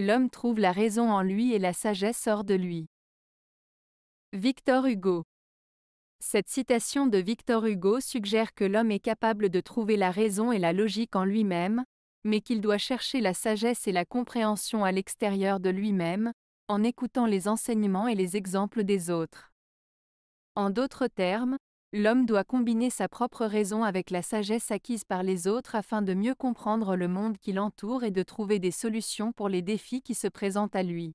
L'homme trouve la raison en lui et la sagesse hors de lui. Victor Hugo Cette citation de Victor Hugo suggère que l'homme est capable de trouver la raison et la logique en lui-même, mais qu'il doit chercher la sagesse et la compréhension à l'extérieur de lui-même, en écoutant les enseignements et les exemples des autres. En d'autres termes, L'homme doit combiner sa propre raison avec la sagesse acquise par les autres afin de mieux comprendre le monde qui l'entoure et de trouver des solutions pour les défis qui se présentent à lui.